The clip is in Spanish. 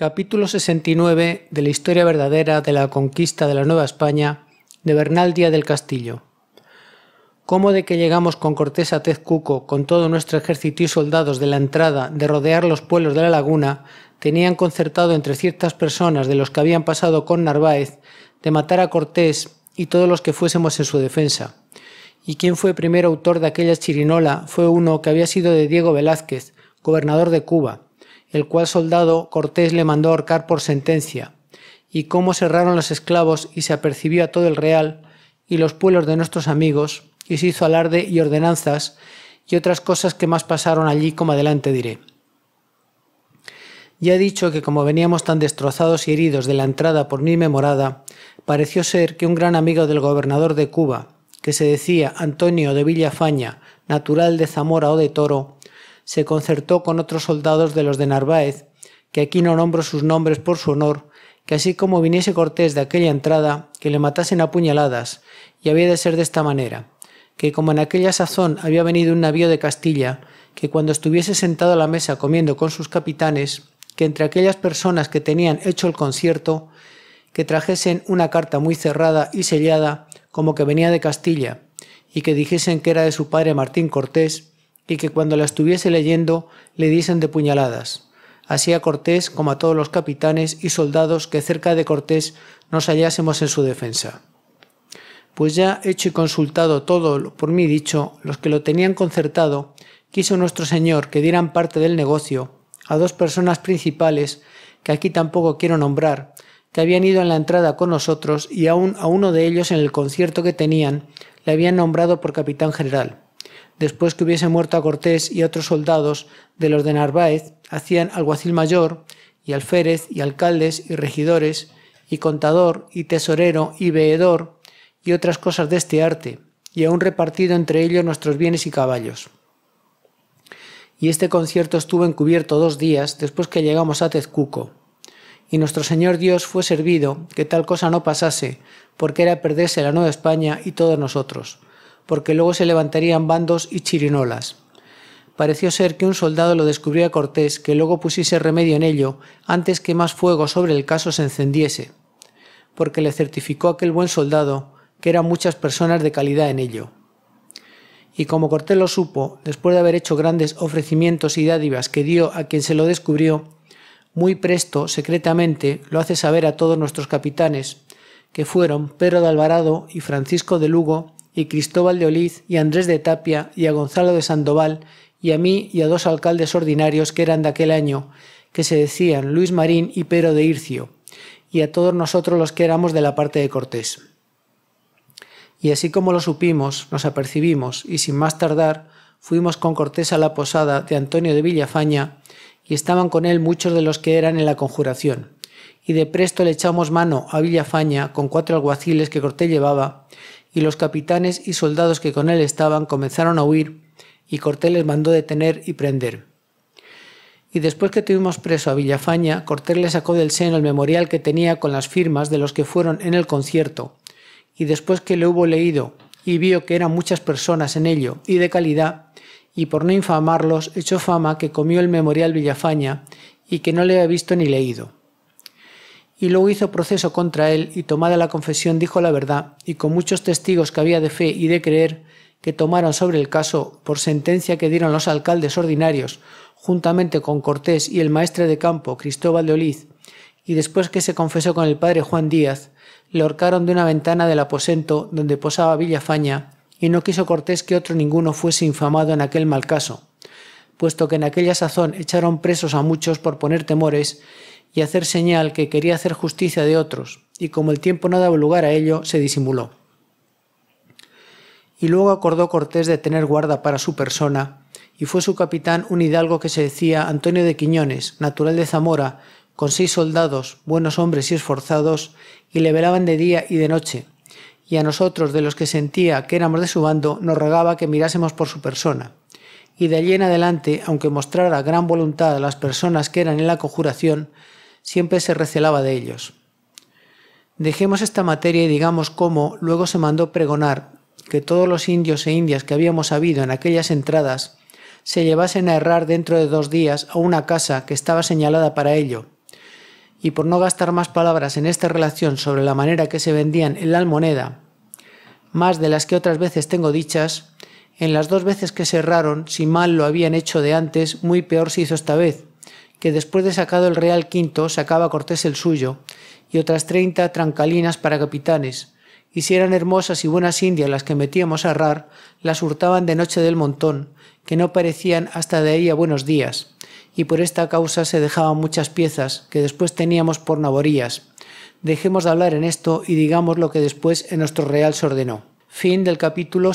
capítulo 69 de la historia verdadera de la conquista de la Nueva España de Bernal Díaz del Castillo. Cómo de que llegamos con Cortés a Tezcuco con todo nuestro ejército y soldados de la entrada de rodear los pueblos de la laguna, tenían concertado entre ciertas personas de los que habían pasado con Narváez de matar a Cortés y todos los que fuésemos en su defensa. Y quien fue primer autor de aquella chirinola fue uno que había sido de Diego Velázquez, gobernador de Cuba, el cual soldado Cortés le mandó ahorcar por sentencia, y cómo cerraron los esclavos y se apercibió a todo el real y los pueblos de nuestros amigos, y se hizo alarde y ordenanzas, y otras cosas que más pasaron allí, como adelante diré. Ya he dicho que como veníamos tan destrozados y heridos de la entrada por mi morada, pareció ser que un gran amigo del gobernador de Cuba, que se decía Antonio de Villafaña, natural de Zamora o de Toro, se concertó con otros soldados de los de Narváez, que aquí no nombro sus nombres por su honor, que así como viniese Cortés de aquella entrada, que le matasen a puñaladas, y había de ser de esta manera, que como en aquella sazón había venido un navío de Castilla, que cuando estuviese sentado a la mesa comiendo con sus capitanes, que entre aquellas personas que tenían hecho el concierto, que trajesen una carta muy cerrada y sellada, como que venía de Castilla, y que dijesen que era de su padre Martín Cortés, y que cuando la estuviese leyendo le diesen de puñaladas. Así a Cortés como a todos los capitanes y soldados que cerca de Cortés nos hallásemos en su defensa. Pues ya hecho y consultado todo por mí dicho, los que lo tenían concertado, quiso nuestro Señor que dieran parte del negocio a dos personas principales, que aquí tampoco quiero nombrar, que habían ido en la entrada con nosotros y aún a uno de ellos en el concierto que tenían le habían nombrado por capitán general después que hubiese muerto a Cortés y otros soldados de los de Narváez, hacían alguacil mayor y alférez y alcaldes y regidores y contador y tesorero y veedor y otras cosas de este arte, y aun repartido entre ellos nuestros bienes y caballos. Y este concierto estuvo encubierto dos días después que llegamos a Tezcuco. Y nuestro Señor Dios fue servido que tal cosa no pasase, porque era perderse la Nueva España y todos nosotros porque luego se levantarían bandos y chirinolas. Pareció ser que un soldado lo descubrió a Cortés, que luego pusiese remedio en ello, antes que más fuego sobre el caso se encendiese, porque le certificó aquel buen soldado que eran muchas personas de calidad en ello. Y como Cortés lo supo, después de haber hecho grandes ofrecimientos y dádivas que dio a quien se lo descubrió, muy presto, secretamente, lo hace saber a todos nuestros capitanes, que fueron Pedro de Alvarado y Francisco de Lugo, y Cristóbal de Oliz y Andrés de Tapia y a Gonzalo de Sandoval y a mí y a dos alcaldes ordinarios que eran de aquel año, que se decían Luis Marín y Pedro de Ircio, y a todos nosotros los que éramos de la parte de Cortés. Y así como lo supimos, nos apercibimos y sin más tardar fuimos con Cortés a la posada de Antonio de Villafaña y estaban con él muchos de los que eran en la conjuración. Y de presto le echamos mano a Villafaña con cuatro alguaciles que Cortés llevaba y los capitanes y soldados que con él estaban comenzaron a huir, y Cortés les mandó detener y prender. Y después que tuvimos preso a Villafaña, Cortés le sacó del seno el memorial que tenía con las firmas de los que fueron en el concierto, y después que lo hubo leído y vio que eran muchas personas en ello y de calidad, y por no infamarlos echó fama que comió el memorial Villafaña y que no le había visto ni leído y luego hizo proceso contra él, y tomada la confesión dijo la verdad, y con muchos testigos que había de fe y de creer, que tomaron sobre el caso, por sentencia que dieron los alcaldes ordinarios, juntamente con Cortés y el maestre de campo, Cristóbal de Oliz, y después que se confesó con el padre Juan Díaz, le horcaron de una ventana del aposento donde posaba Villafaña, y no quiso Cortés que otro ninguno fuese infamado en aquel mal caso, puesto que en aquella sazón echaron presos a muchos por poner temores, y hacer señal que quería hacer justicia de otros, y como el tiempo no daba lugar a ello, se disimuló. Y luego acordó Cortés de tener guarda para su persona, y fue su capitán un hidalgo que se decía Antonio de Quiñones, natural de Zamora, con seis soldados, buenos hombres y esforzados, y le velaban de día y de noche, y a nosotros, de los que sentía que éramos de su bando, nos rogaba que mirásemos por su persona. Y de allí en adelante, aunque mostrara gran voluntad a las personas que eran en la conjuración, siempre se recelaba de ellos. Dejemos esta materia y digamos cómo luego se mandó pregonar que todos los indios e indias que habíamos habido en aquellas entradas se llevasen a errar dentro de dos días a una casa que estaba señalada para ello. Y por no gastar más palabras en esta relación sobre la manera que se vendían en la almoneda, más de las que otras veces tengo dichas, en las dos veces que se erraron, si mal lo habían hecho de antes, muy peor se hizo esta vez, que después de sacado el real quinto sacaba Cortés el suyo, y otras treinta trancalinas para capitanes, y si eran hermosas y buenas indias las que metíamos a rar, las hurtaban de noche del montón, que no parecían hasta de ahí a buenos días, y por esta causa se dejaban muchas piezas, que después teníamos por naborías. Dejemos de hablar en esto y digamos lo que después en nuestro real se ordenó. Fin del capítulo